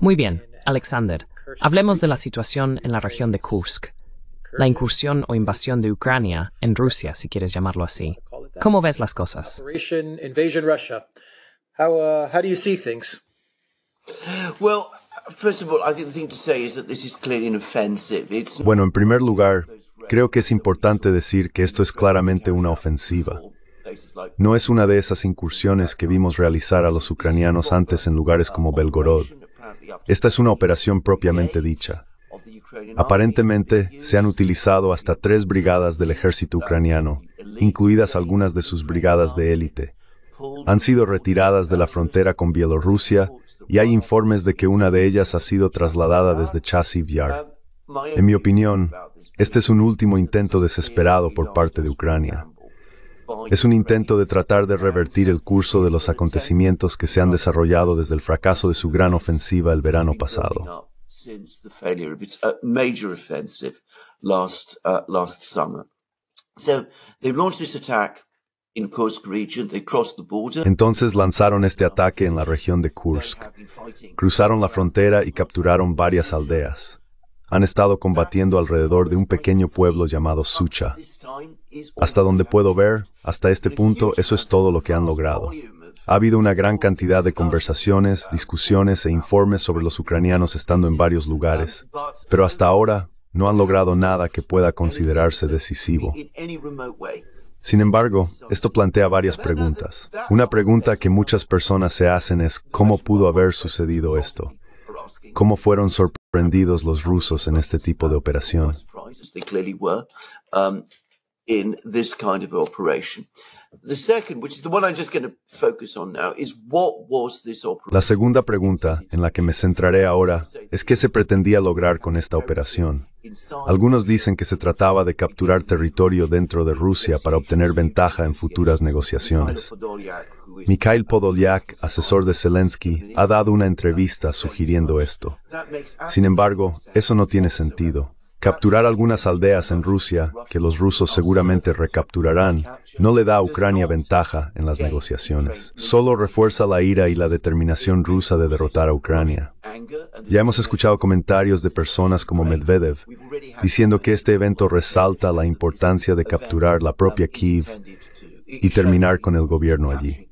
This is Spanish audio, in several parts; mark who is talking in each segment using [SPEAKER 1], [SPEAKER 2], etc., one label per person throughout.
[SPEAKER 1] Muy bien, Alexander. Hablemos de la situación en la región de Kursk. La incursión o invasión de Ucrania en Rusia, si quieres llamarlo así. ¿Cómo ves las cosas?
[SPEAKER 2] Bueno,
[SPEAKER 3] en primer lugar, creo que es importante decir que esto es claramente una ofensiva. No es una de esas incursiones que vimos realizar a los ucranianos antes en lugares como Belgorod. Esta es una operación propiamente dicha. Aparentemente, se han utilizado hasta tres brigadas del ejército ucraniano, incluidas algunas de sus brigadas de élite. Han sido retiradas de la frontera con Bielorrusia y hay informes de que una de ellas ha sido trasladada desde Chasiv Yar. En mi opinión, este es un último intento desesperado por parte de Ucrania. Es un intento de tratar de revertir el curso de los acontecimientos que se han desarrollado desde el fracaso de su gran ofensiva el verano pasado. Entonces lanzaron este ataque en la región de Kursk. Cruzaron la frontera y capturaron varias aldeas. Han estado combatiendo alrededor de un pequeño pueblo llamado Sucha. Hasta donde puedo ver, hasta este punto, eso es todo lo que han logrado. Ha habido una gran cantidad de conversaciones, discusiones e informes sobre los ucranianos estando en varios lugares, pero hasta ahora no han logrado nada que pueda considerarse decisivo. Sin embargo, esto plantea varias preguntas. Una pregunta que muchas personas se hacen es ¿cómo pudo haber sucedido esto? ¿Cómo fueron sorprendidos los rusos en este tipo de operación?
[SPEAKER 2] in this kind
[SPEAKER 3] La segunda pregunta en la que me centraré ahora es qué se pretendía lograr con esta operación. Algunos dicen que se trataba de capturar territorio dentro de Rusia para obtener ventaja en futuras negociaciones. Mikhail Podolyak, asesor de Zelensky, ha dado una entrevista sugiriendo esto. Sin embargo, eso no tiene sentido. Capturar algunas aldeas en Rusia, que los rusos seguramente recapturarán, no le da a Ucrania ventaja en las negociaciones. Solo refuerza la ira y la determinación rusa de derrotar a Ucrania. Ya hemos escuchado comentarios de personas como Medvedev diciendo que este evento resalta la importancia de capturar la propia Kiev y terminar con el gobierno allí.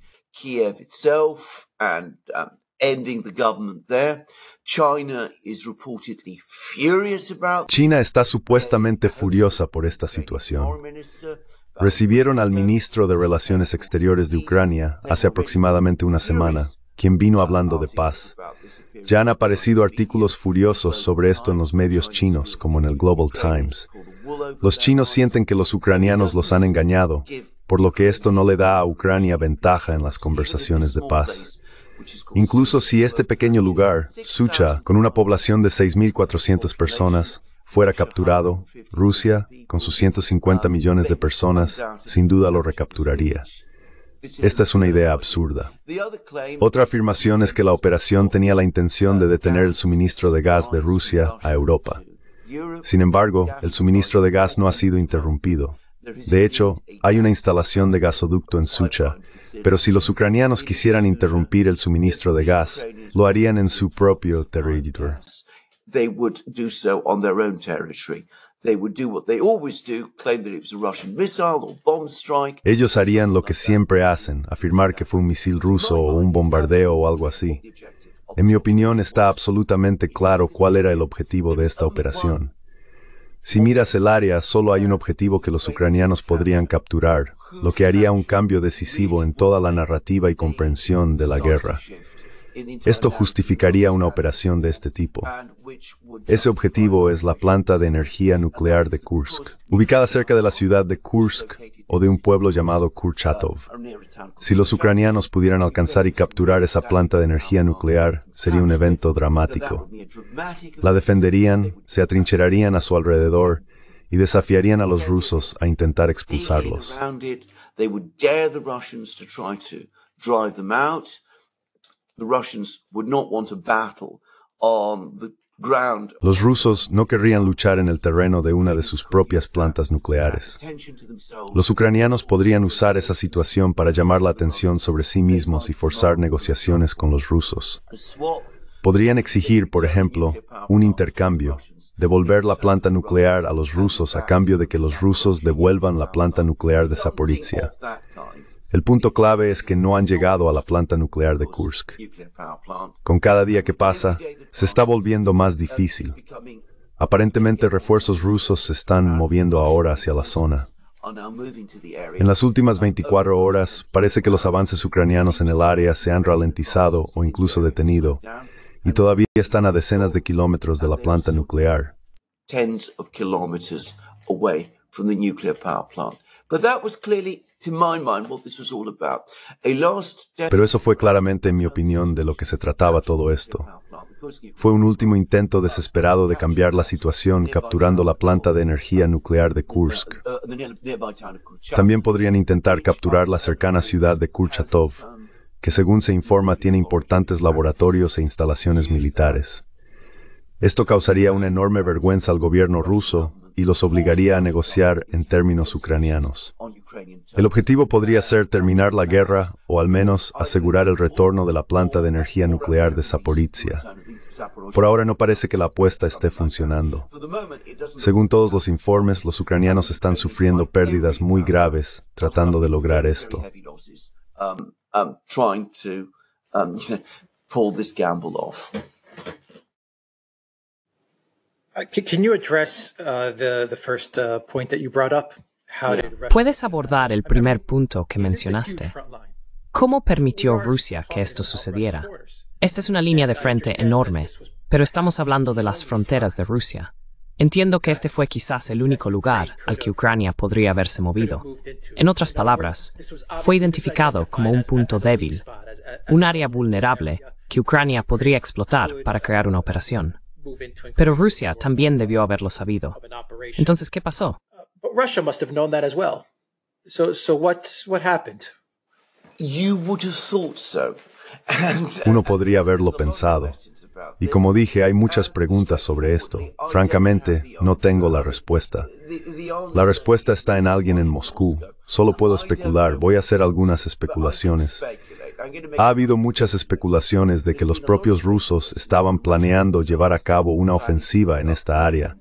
[SPEAKER 3] China está supuestamente furiosa por esta situación.
[SPEAKER 2] Uh,
[SPEAKER 3] Recibieron al ministro de Relaciones Exteriores de Ucrania hace aproximadamente una semana, quien vino hablando de paz. Ya han aparecido artículos furiosos sobre esto en los medios chinos, como en el Global Times. Los chinos sienten que los ucranianos los han engañado, por lo que esto no le da a Ucrania ventaja en las conversaciones de paz. Incluso si este pequeño lugar, Sucha, con una población de 6.400 personas, fuera capturado, Rusia, con sus 150 millones de personas, sin duda lo recapturaría. Esta es una idea absurda. Otra afirmación es que la operación tenía la intención de detener el suministro de gas de Rusia a Europa. Sin embargo, el suministro de gas no ha sido interrumpido. De hecho, hay una instalación de gasoducto en Sucha, pero si los ucranianos quisieran interrumpir el suministro de gas, lo harían en su propio territorio. Ellos harían lo que siempre hacen, afirmar que fue un misil ruso o un bombardeo o algo así. En mi opinión está absolutamente claro cuál era el objetivo de esta operación. Si miras el área, solo hay un objetivo que los ucranianos podrían capturar, lo que haría un cambio decisivo en toda la narrativa y comprensión de la guerra. Esto justificaría una operación de este tipo. Ese objetivo es la planta de energía nuclear de Kursk, ubicada cerca de la ciudad de Kursk o de un pueblo llamado Kurchatov. Si los ucranianos pudieran alcanzar y capturar esa planta de energía nuclear, sería un evento dramático. La defenderían, se atrincherarían a su alrededor y desafiarían a los rusos a intentar expulsarlos. Los rusos no querrían luchar en el terreno de una de sus propias plantas nucleares. Los ucranianos podrían usar esa situación para llamar la atención sobre sí mismos y forzar negociaciones con los rusos. Podrían exigir, por ejemplo, un intercambio, devolver la planta nuclear a los rusos a cambio de que los rusos devuelvan la planta nuclear de Zaporizhia. El punto clave es que no han llegado a la planta nuclear de Kursk. Con cada día que pasa, se está volviendo más difícil. Aparentemente refuerzos rusos se están moviendo ahora hacia la zona. En las últimas 24 horas, parece que los avances ucranianos en el área se han ralentizado o incluso detenido, y todavía están a decenas de kilómetros de la planta
[SPEAKER 2] nuclear. Pero eso
[SPEAKER 3] fue claramente, en mi opinión, de lo que se trataba todo esto. Fue un último intento desesperado de cambiar la situación capturando la planta de energía nuclear de uh, Kursk. También podrían intentar capturar la cercana ciudad de Kurchatov, um, que según se informa tiene importantes laboratorios e instalaciones uh, militares. Esto causaría una enorme vergüenza al gobierno ruso, y los obligaría a negociar en términos ucranianos. El objetivo podría ser terminar la guerra o al menos asegurar el retorno de la planta de energía nuclear de Zaporizhia. Por ahora no parece que la apuesta esté funcionando. Según todos los informes, los ucranianos están sufriendo pérdidas muy graves tratando de lograr esto.
[SPEAKER 2] Um, um,
[SPEAKER 4] ¿Puedes
[SPEAKER 1] abordar el primer punto que mencionaste? ¿Cómo permitió Rusia que esto sucediera? Esta es una línea de frente enorme, pero estamos hablando de las fronteras de Rusia. Entiendo que este fue quizás el único lugar al que Ucrania podría haberse movido. En otras palabras, fue identificado como un punto débil, un área vulnerable que Ucrania podría explotar para crear una operación. Pero Rusia también debió haberlo sabido. Entonces, ¿qué pasó?
[SPEAKER 3] Uno podría haberlo pensado. Y como dije, hay muchas preguntas sobre esto. Francamente, no tengo la respuesta. La respuesta está en alguien en Moscú. Solo puedo especular. Voy a hacer algunas especulaciones. Ha habido muchas especulaciones de que los propios rusos estaban planeando llevar a cabo una ofensiva en esta área.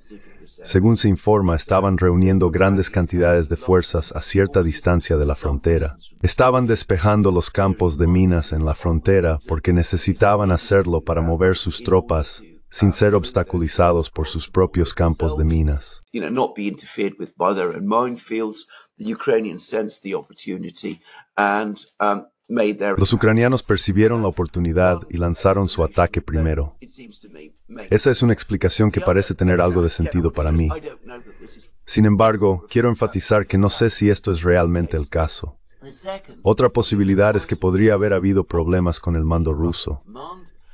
[SPEAKER 3] Según se informa, estaban reuniendo grandes cantidades de fuerzas a cierta distancia de la frontera. Estaban despejando los campos de minas en la frontera porque necesitaban hacerlo para mover sus tropas sin ser obstaculizados por sus propios campos de minas. Los ucranianos percibieron la oportunidad y lanzaron su ataque primero. Esa es una explicación que parece tener algo de sentido para mí. Sin embargo, quiero enfatizar que no sé si esto es realmente el caso. Otra posibilidad es que podría haber habido problemas con el mando ruso.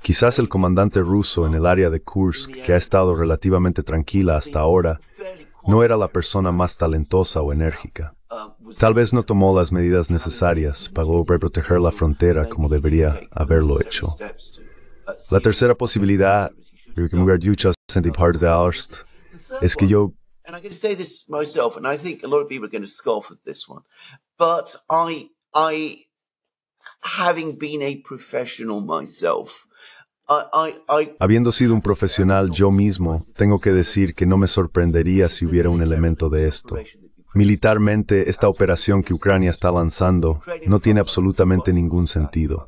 [SPEAKER 3] Quizás el comandante ruso en el área de Kursk, que ha estado relativamente tranquila hasta ahora, no era la persona más talentosa o enérgica. Tal vez no tomó las medidas necesarias para proteger la frontera como debería haberlo hecho. La tercera posibilidad, es que yo
[SPEAKER 2] and I'm going having been myself,
[SPEAKER 3] Habiendo sido un profesional yo mismo, tengo que decir que no me sorprendería si hubiera un elemento de esto. Militarmente, esta operación que Ucrania está lanzando no tiene absolutamente ningún sentido.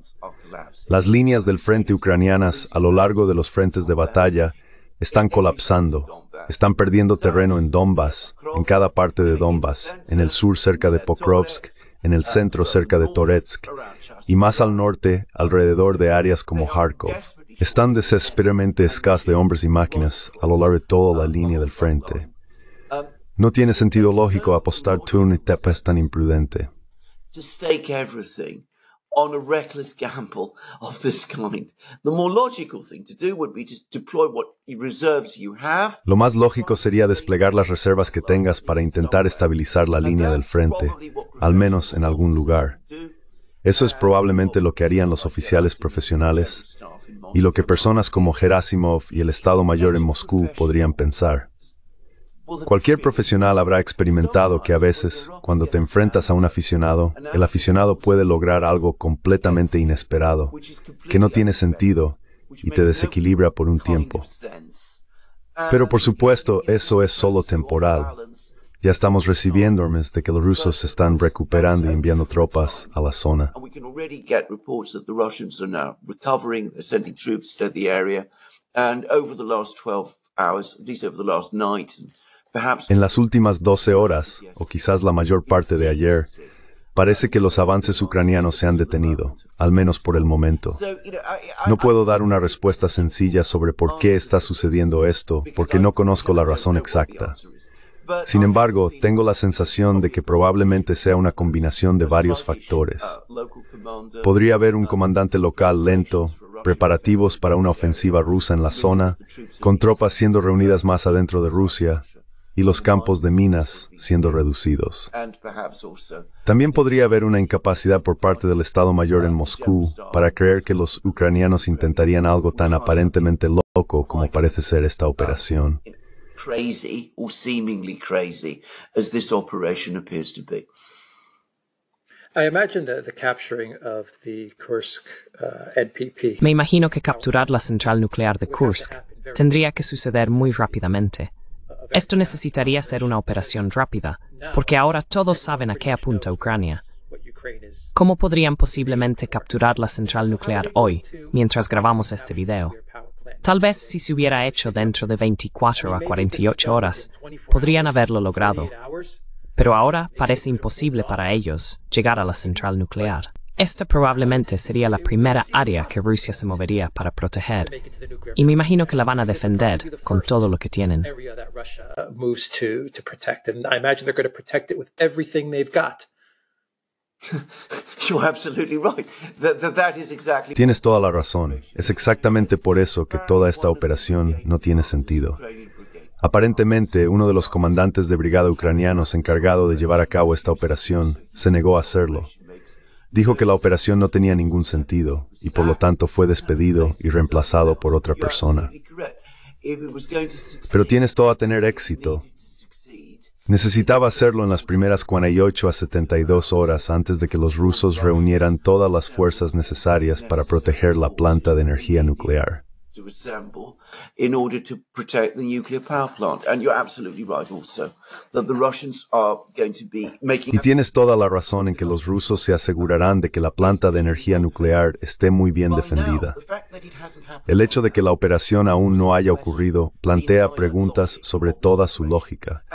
[SPEAKER 3] Las líneas del frente ucranianas a lo largo de los frentes de batalla están colapsando, están perdiendo terreno en Donbass, en cada parte de Donbass, en el sur cerca de Pokrovsk, en el centro cerca de Toretsk y más al norte alrededor de áreas como Kharkov. Están desesperadamente escasos de hombres y máquinas a lo largo de toda la línea del frente. No tiene sentido lógico apostar tú una etapa tan imprudente. Lo más lógico sería desplegar las reservas que tengas para intentar estabilizar la línea del frente, al menos en algún lugar. Eso es probablemente lo que harían los oficiales profesionales y lo que personas como Gerasimov y el Estado Mayor en Moscú podrían pensar. Cualquier profesional habrá experimentado que a veces, cuando te enfrentas a un aficionado, el aficionado puede lograr algo completamente inesperado, que no tiene sentido y te desequilibra por un tiempo. Pero por supuesto, eso es solo temporal. Ya estamos recibiendo informes de que los rusos se están recuperando y enviando tropas a la zona. En las últimas 12 horas, o quizás la mayor parte de ayer, Parece que los avances ucranianos se han detenido, al menos por el momento. No puedo dar una respuesta sencilla sobre por qué está sucediendo esto, porque no conozco la razón exacta. Sin embargo, tengo la sensación de que probablemente sea una combinación de varios factores. Podría haber un comandante local lento, preparativos para una ofensiva rusa en la zona, con tropas siendo reunidas más adentro de Rusia, y los campos de minas siendo reducidos. También podría haber una incapacidad por parte del Estado Mayor en Moscú para creer que los ucranianos intentarían algo tan aparentemente loco como parece ser esta operación.
[SPEAKER 2] Me
[SPEAKER 1] imagino que capturar la central nuclear de Kursk tendría que suceder muy rápidamente. Esto necesitaría ser una operación rápida, porque ahora todos saben a qué apunta Ucrania. ¿Cómo podrían posiblemente capturar la central nuclear hoy, mientras grabamos este video? Tal vez si se hubiera hecho dentro de 24 a 48 horas, podrían haberlo logrado. Pero ahora parece imposible para ellos llegar a la central nuclear. Esta probablemente sería la primera área que Rusia se movería para proteger, y me imagino que la van a defender con todo lo que tienen.
[SPEAKER 3] Tienes toda la razón. Es exactamente por eso que toda esta operación no tiene sentido. Aparentemente, uno de los comandantes de brigada ucranianos encargado de llevar a cabo esta operación se negó a hacerlo. Dijo que la operación no tenía ningún sentido y por lo tanto fue despedido y reemplazado por otra persona. Pero tienes todo a tener éxito. Necesitaba hacerlo en las primeras 48 a 72 horas antes de que los rusos reunieran todas las fuerzas necesarias para proteger la planta de energía nuclear. Y tienes toda la razón en que los rusos se asegurarán de que la planta de energía nuclear esté muy bien defendida. El hecho de que la operación aún no haya ocurrido plantea preguntas sobre toda su lógica.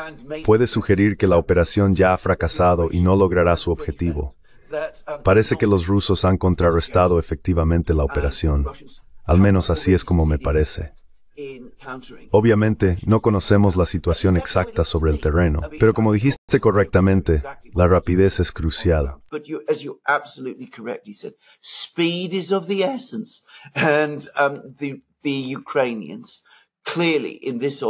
[SPEAKER 3] Puede sugerir que la operación ya ha fracasado y no logrará su objetivo. Uh, Parece que los rusos han contrarrestado efectivamente la operación. Al menos así es como me parece. Obviamente, no conocemos la situación exacta sobre el terreno, pero como dijiste correctamente, la rapidez es crucial.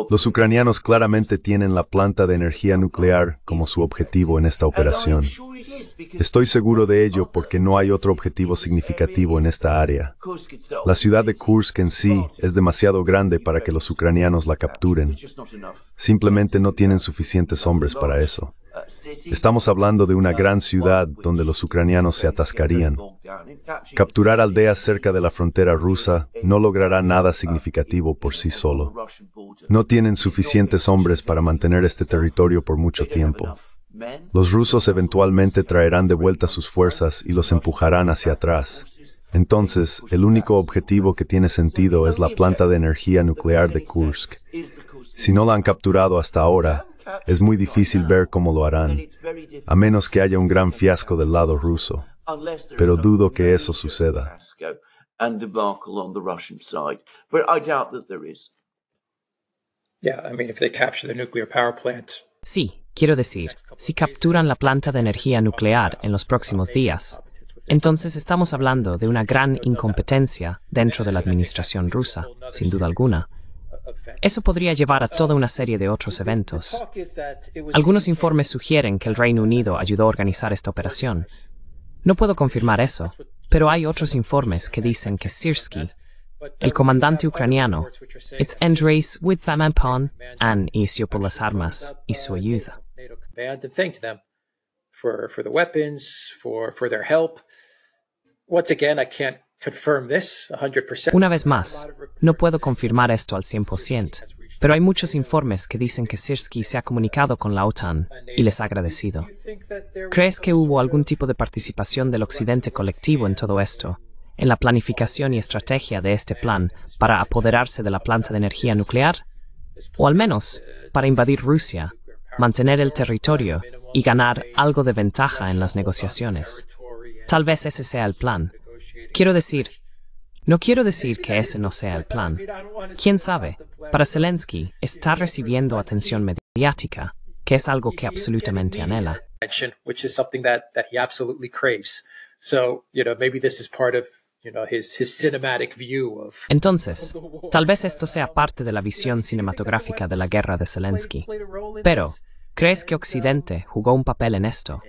[SPEAKER 3] Los ucranianos claramente tienen la planta de energía nuclear como su objetivo en esta operación. Estoy seguro de ello porque no hay otro objetivo significativo en esta área. La ciudad de Kursk en sí es demasiado grande para que los ucranianos la capturen. Simplemente no tienen suficientes hombres para eso. Estamos hablando de una gran ciudad donde los ucranianos se atascarían. Capturar aldeas cerca de la frontera rusa no logrará nada uh, significativo por sí solo. No tienen suficientes hombres para mantener este territorio por mucho tiempo. Los rusos eventualmente traerán de vuelta sus fuerzas y los empujarán hacia uh, atrás. Entonces, el único objetivo que tiene sentido es la planta de energía nuclear de Kursk. Si no la han capturado hasta ahora, es muy difícil ver cómo lo harán, a menos que haya un gran fiasco del lado ruso. Pero dudo que eso suceda.
[SPEAKER 1] Sí, quiero decir, si capturan la planta de energía nuclear en los próximos días, entonces estamos hablando de una gran incompetencia dentro de la administración rusa, sin duda alguna. Eso podría llevar a toda una serie de otros eventos. Algunos informes sugieren que el Reino Unido ayudó a organizar esta operación. No puedo confirmar eso, pero hay otros informes que dicen que Sirsky, el comandante ucraniano, it's Andres with them and por las armas y su ayuda.
[SPEAKER 4] For, for the weapons, for, for their help. Once again, I can't una vez más,
[SPEAKER 1] no puedo confirmar esto al 100%, pero hay muchos informes que dicen que Sirsky se ha comunicado con la OTAN y les ha agradecido. ¿Crees que hubo algún tipo de participación del Occidente colectivo en todo esto, en la planificación y estrategia de este plan para apoderarse de la planta de energía nuclear? O al menos, para invadir Rusia, mantener el territorio y ganar algo de ventaja en las negociaciones. Tal vez ese sea el plan, Quiero decir, no quiero decir que ese no sea el plan. ¿Quién sabe? Para Zelensky, está recibiendo atención mediática, que es algo que absolutamente anhela. Entonces, tal vez esto sea parte de la visión cinematográfica de la guerra de Zelensky. Pero, ¿crees que Occidente jugó un papel en esto?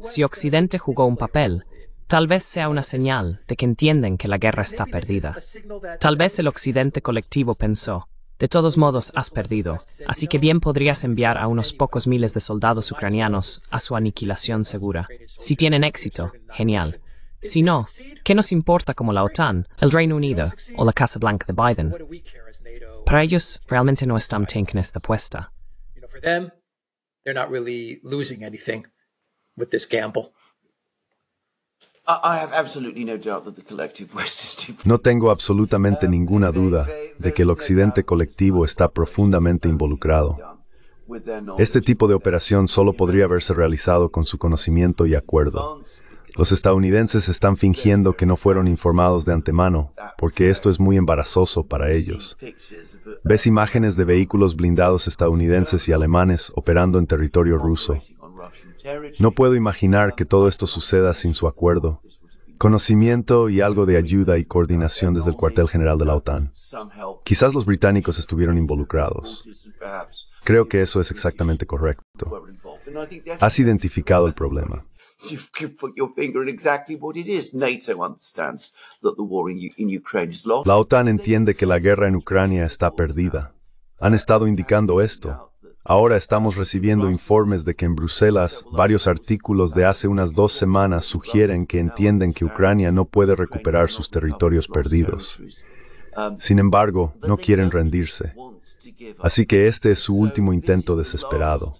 [SPEAKER 1] Si Occidente jugó un papel, Tal vez sea una señal de que entienden que la guerra está perdida. Tal vez el occidente colectivo pensó, de todos modos has perdido, así que bien podrías enviar a unos pocos miles de soldados ucranianos a su aniquilación segura. Si tienen éxito, genial. Si no, ¿qué nos importa como la OTAN, el Reino Unido o la Casa Blanca de Biden? Para ellos, realmente no están teniendo esta apuesta.
[SPEAKER 3] No tengo absolutamente ninguna duda de que el Occidente colectivo está profundamente involucrado. Este tipo de operación solo podría haberse realizado con su conocimiento y acuerdo. Los estadounidenses están fingiendo que no fueron informados de antemano, porque esto es muy embarazoso para ellos. Ves imágenes de vehículos blindados estadounidenses y alemanes operando en territorio ruso, no puedo imaginar que todo esto suceda sin su acuerdo, conocimiento y algo de ayuda y coordinación desde el cuartel general de la OTAN. Quizás los británicos estuvieron involucrados. Creo que eso es exactamente correcto. Has identificado el problema. La OTAN entiende que la guerra en Ucrania está perdida. Han estado indicando esto. Ahora estamos recibiendo informes de que en Bruselas varios artículos de hace unas dos semanas sugieren que entienden que Ucrania no puede recuperar sus territorios perdidos. Sin embargo, no quieren rendirse. Así que este es su último intento desesperado.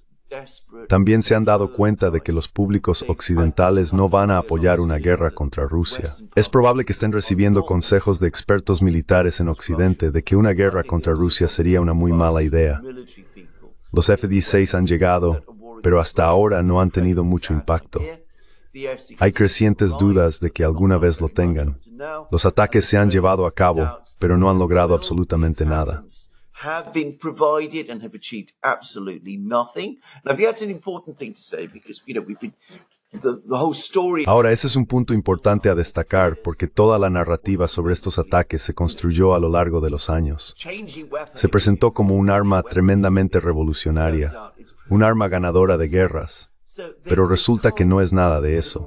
[SPEAKER 3] También se han dado cuenta de que los públicos occidentales no van a apoyar una guerra contra Rusia. Es probable que estén recibiendo consejos de expertos militares en Occidente de que una guerra contra Rusia sería una muy mala idea. Los F-16 han llegado, pero hasta ahora no han tenido mucho impacto. Hay crecientes dudas de que alguna vez lo tengan. Los ataques se han llevado a cabo, pero no han logrado absolutamente nada. Ahora, ese es un punto importante a destacar porque toda la narrativa sobre estos ataques se construyó a lo largo de los años. Se presentó como un arma tremendamente revolucionaria, un arma ganadora de guerras, pero resulta que no es nada de eso.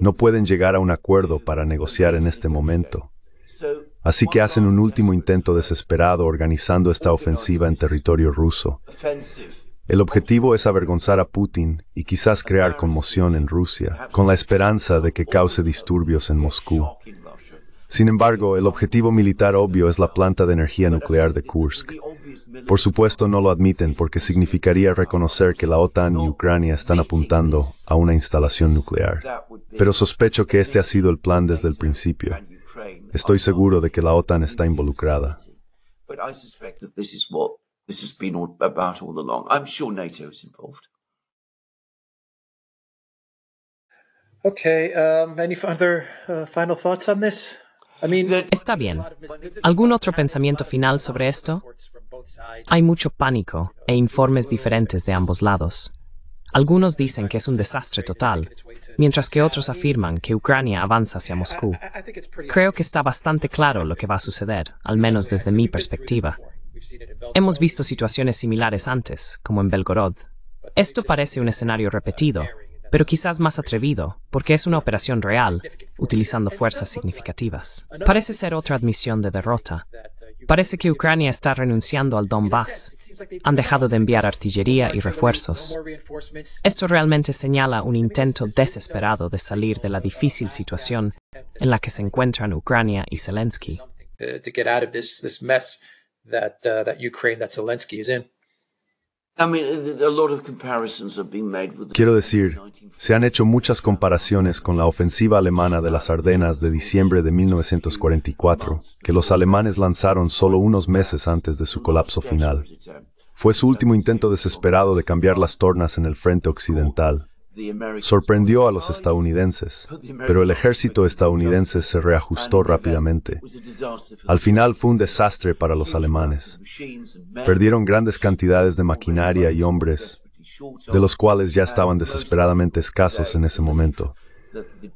[SPEAKER 3] No pueden llegar a un acuerdo para negociar en este momento. Así que hacen un último intento desesperado organizando esta ofensiva en territorio ruso. El objetivo es avergonzar a Putin y quizás crear conmoción en Rusia, con la esperanza de que cause disturbios en Moscú. Sin embargo, el objetivo militar obvio es la planta de energía nuclear de Kursk. Por supuesto no lo admiten porque significaría reconocer que la OTAN y Ucrania están apuntando a una instalación nuclear. Pero sospecho que este ha sido el plan desde el principio. Estoy seguro de que la OTAN está involucrada.
[SPEAKER 2] NATO
[SPEAKER 1] Está bien. ¿Algún otro pensamiento final sobre esto? Hay mucho pánico e informes diferentes de ambos lados. Algunos dicen que es un desastre total, mientras que otros afirman que Ucrania avanza hacia Moscú. Creo que está bastante claro lo que va a suceder, al menos desde mi perspectiva. Hemos visto situaciones similares antes, como en Belgorod. Esto parece un escenario repetido, pero quizás más atrevido, porque es una operación real, utilizando fuerzas significativas. Parece ser otra admisión de derrota. Parece que Ucrania está renunciando al Donbass. Han dejado de enviar artillería y refuerzos. Esto realmente señala un intento desesperado de salir de la difícil situación en la que se encuentran Ucrania y Zelensky. Quiero decir,
[SPEAKER 3] se han hecho muchas comparaciones con la ofensiva alemana de las Ardenas de diciembre de 1944, que los alemanes lanzaron solo unos meses antes de su colapso final. Fue su último intento desesperado de cambiar las tornas en el frente occidental, Sorprendió a los estadounidenses, pero el ejército estadounidense se reajustó rápidamente. Al final fue un desastre para los alemanes. Perdieron grandes cantidades de maquinaria y hombres, de los cuales ya estaban desesperadamente escasos en ese momento.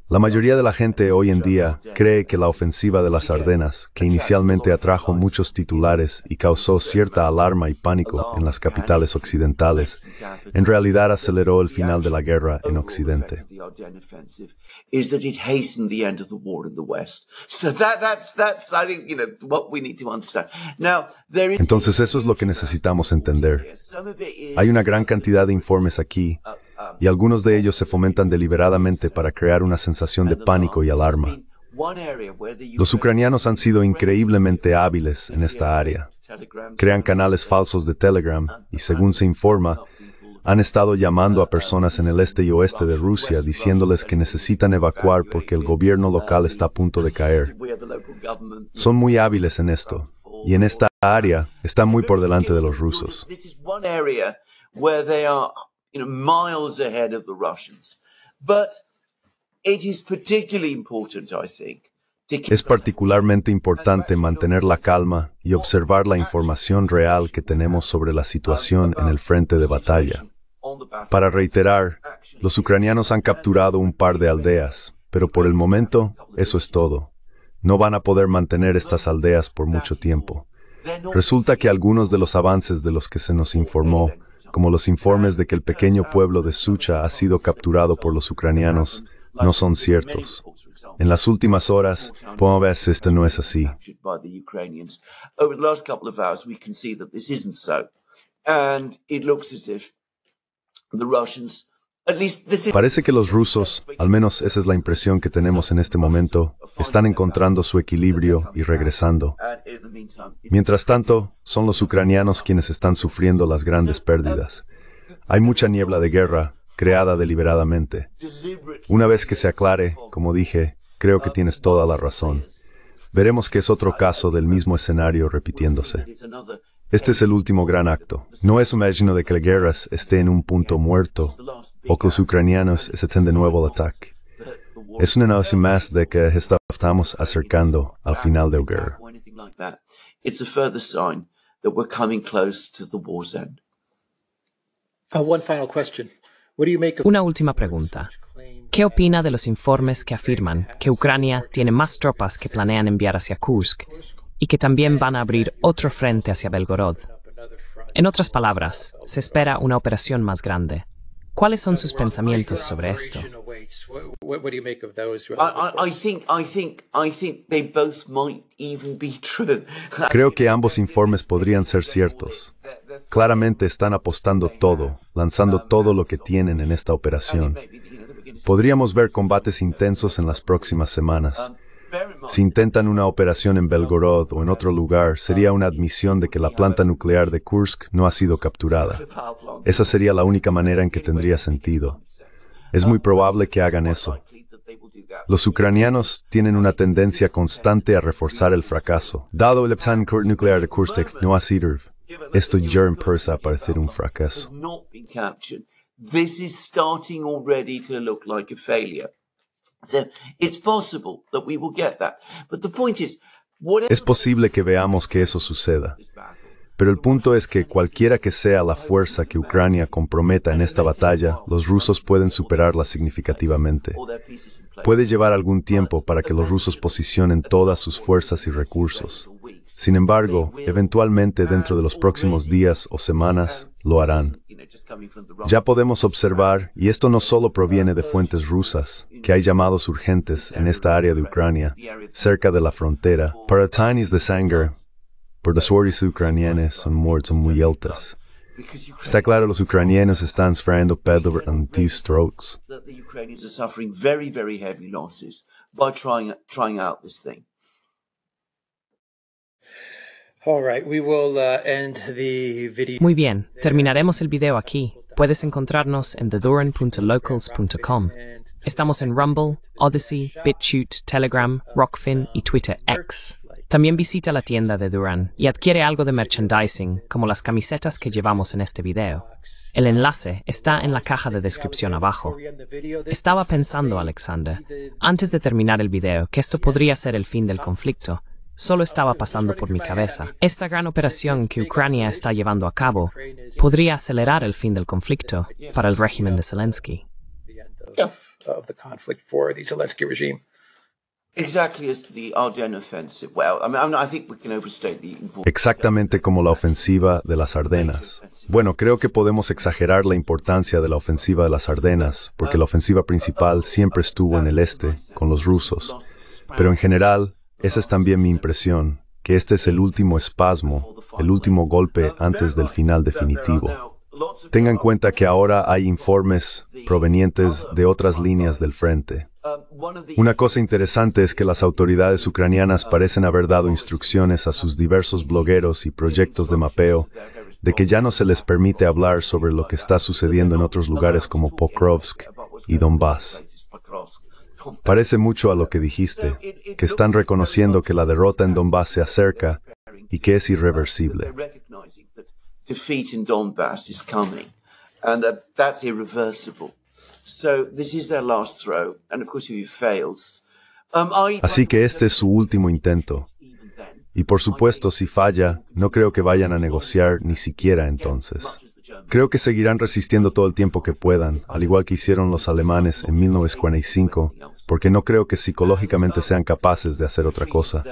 [SPEAKER 3] La mayoría de la gente hoy en día cree que la ofensiva de las Ardenas, que inicialmente atrajo muchos titulares y causó cierta alarma y pánico en las capitales occidentales, en realidad aceleró el final de la guerra en Occidente.
[SPEAKER 2] Entonces
[SPEAKER 3] eso es lo que necesitamos entender. Hay una gran cantidad de informes aquí y algunos de ellos se fomentan deliberadamente para crear una sensación de pánico y alarma. Los ucranianos han sido increíblemente hábiles en esta área. Crean canales falsos de Telegram y, según se informa, han estado llamando a personas en el este y oeste de Rusia diciéndoles que necesitan evacuar porque el gobierno local está a punto de caer. Son muy hábiles en esto, y en esta área están muy por delante de los rusos
[SPEAKER 2] miles
[SPEAKER 3] Es particularmente importante mantener la calma y observar la información real que tenemos sobre la situación en el frente de batalla. Para reiterar, los ucranianos han capturado un par de aldeas, pero por el momento eso es todo. No van a poder mantener estas aldeas por mucho tiempo. Resulta que algunos de los avances de los que se nos informó como los informes de que el pequeño pueblo de Sucha ha sido capturado por los ucranianos, no son ciertos. En las últimas horas, podemos ver si esto no es así.
[SPEAKER 2] And it looks as if the Russians Parece
[SPEAKER 3] que los rusos, al menos esa es la impresión que tenemos en este momento, están encontrando su equilibrio y regresando. Mientras tanto, son los ucranianos quienes están sufriendo las grandes pérdidas. Hay mucha niebla de guerra, creada deliberadamente. Una vez que se aclare, como dije, creo que tienes toda la razón. Veremos que es otro caso del mismo escenario repitiéndose. Este es el último gran acto. No es un imagino de que la guerra esté en un punto muerto o que los ucranianos estén de nuevo al ataque. Es una noción más de que estamos acercando al final de la guerra.
[SPEAKER 1] Una última pregunta. ¿Qué opina de los informes que afirman que Ucrania tiene más tropas que planean enviar hacia Kursk y que también van a abrir otro frente hacia Belgorod. En otras palabras, se espera una operación más grande. ¿Cuáles son sus pensamientos sobre esto?
[SPEAKER 2] Creo
[SPEAKER 3] que ambos informes podrían ser ciertos. Claramente están apostando todo, lanzando todo lo que tienen en esta operación. Podríamos ver combates intensos en las próximas semanas. Si intentan una operación en Belgorod o en otro lugar, sería una admisión de que la planta nuclear de Kursk no ha sido capturada. Esa sería la única manera en que tendría sentido. Es muy probable que hagan eso. Los ucranianos tienen una tendencia constante a reforzar el fracaso. Dado el plan nuclear de Kursk no ha sido, esto ya empieza a parecer un fracaso.
[SPEAKER 2] So it's possible that we will get that. But the point is, whatever... Es
[SPEAKER 3] posible que veamos que eso suceda. Pero el punto es que cualquiera que sea la fuerza que Ucrania comprometa en esta batalla, los rusos pueden superarla significativamente. Puede llevar algún tiempo para que los rusos posicionen todas sus fuerzas y recursos. Sin embargo, eventualmente dentro de los próximos días o semanas, lo harán. Ya podemos observar, y esto no solo proviene de fuentes rusas, que hay llamados urgentes en esta área de Ucrania, cerca de la frontera, para de por las suertes ucranianas son muertos muy altas. Está claro, los ucranianos están sufriendo Pedro en these strokes. Uh,
[SPEAKER 4] muy bien,
[SPEAKER 1] terminaremos el video aquí. Puedes encontrarnos en thedoran.locals.com. Estamos en Rumble, Odyssey, BitChute, Telegram, Rockfin y Twitter X. También visita la tienda de Duran y adquiere algo de merchandising, como las camisetas que llevamos en este video. El enlace está en la caja de descripción abajo. Estaba pensando, Alexander, antes de terminar el video, que esto podría ser el fin del conflicto, solo estaba pasando por mi cabeza. Esta gran operación que Ucrania está llevando a cabo podría acelerar el fin del conflicto para el régimen de Zelensky.
[SPEAKER 2] Exactamente
[SPEAKER 3] como la ofensiva de las Ardenas. Bueno, creo que podemos exagerar la importancia de la ofensiva de las Ardenas, porque la ofensiva principal siempre estuvo en el este, con los rusos. Pero en general, esa es también mi impresión, que este es el último espasmo, el último golpe antes del final definitivo. Tengan en cuenta que ahora hay informes provenientes de otras líneas del frente. Una cosa interesante es que las autoridades ucranianas parecen haber dado instrucciones a sus diversos blogueros y proyectos de mapeo de que ya no se les permite hablar sobre lo que está sucediendo en otros lugares como Pokrovsk y Donbass. Parece mucho a lo que dijiste, que están reconociendo que la derrota en Donbass se acerca y que es irreversible. Así que este es su último intento. Y por supuesto, si falla, no creo que vayan a negociar ni siquiera entonces. Creo que seguirán resistiendo todo el tiempo que puedan, al igual que hicieron los alemanes en 1945, porque no creo que psicológicamente um, sean capaces de hacer otra cosa.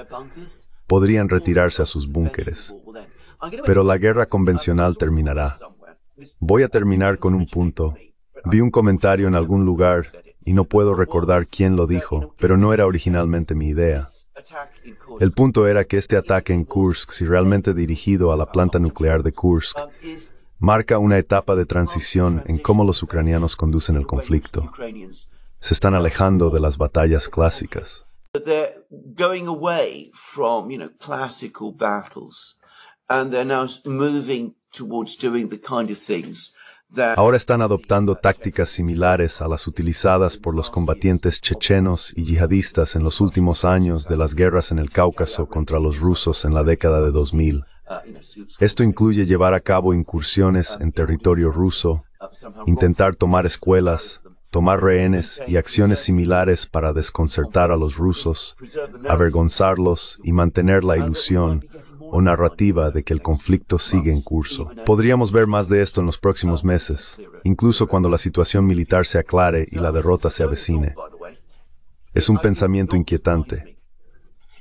[SPEAKER 3] Podrían retirarse a sus búnkeres. Pero la guerra convencional terminará. Voy a terminar con un punto. Vi un comentario en algún lugar y no puedo recordar quién lo dijo, pero no era originalmente mi idea. El punto era que este ataque en Kursk, si realmente dirigido a la planta nuclear de Kursk, marca una etapa de transición en cómo los ucranianos conducen el conflicto. Se están alejando de las batallas clásicas. Ahora están adoptando tácticas similares a las utilizadas por los combatientes chechenos y yihadistas en los últimos años de las guerras en el Cáucaso contra los rusos en la década de 2000. Esto incluye llevar a cabo incursiones en territorio ruso, intentar tomar escuelas, tomar rehenes y acciones similares para desconcertar a los rusos, avergonzarlos y mantener la ilusión o narrativa de que el conflicto sigue en curso. Podríamos ver más de esto en los próximos meses, incluso cuando la situación militar se aclare y la derrota se avecine. Es un pensamiento inquietante.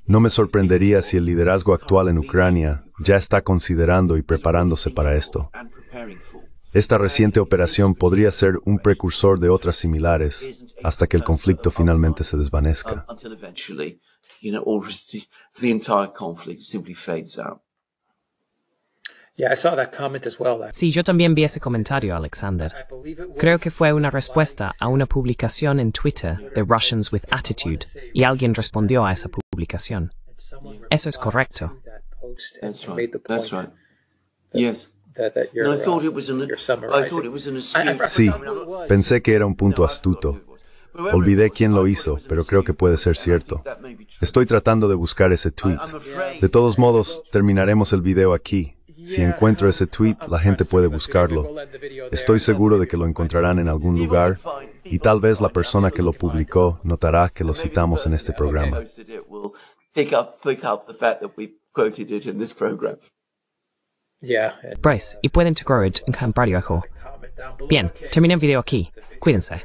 [SPEAKER 3] No me sorprendería si el liderazgo actual en Ucrania ya está considerando y preparándose para esto. Esta reciente operación podría ser un precursor de otras similares hasta que el conflicto finalmente se desvanezca.
[SPEAKER 1] Sí, yo también vi ese comentario, Alexander. Creo que fue una respuesta a una publicación en Twitter de Russians with Attitude y alguien respondió a esa publicación. Eso es correcto.
[SPEAKER 2] Sí,
[SPEAKER 3] pensé que era un punto astuto. Olvidé quién lo hizo, pero creo que puede ser cierto. Estoy tratando de buscar ese tweet. De todos modos, terminaremos el video aquí. Si encuentro ese tweet, la gente puede buscarlo. Estoy seguro de que lo encontrarán en algún lugar y tal vez la oh, persona que lo publicó notará que lo citamos en este programa.
[SPEAKER 1] Bryce, y pueden en Bien, terminé el video aquí. Cuídense.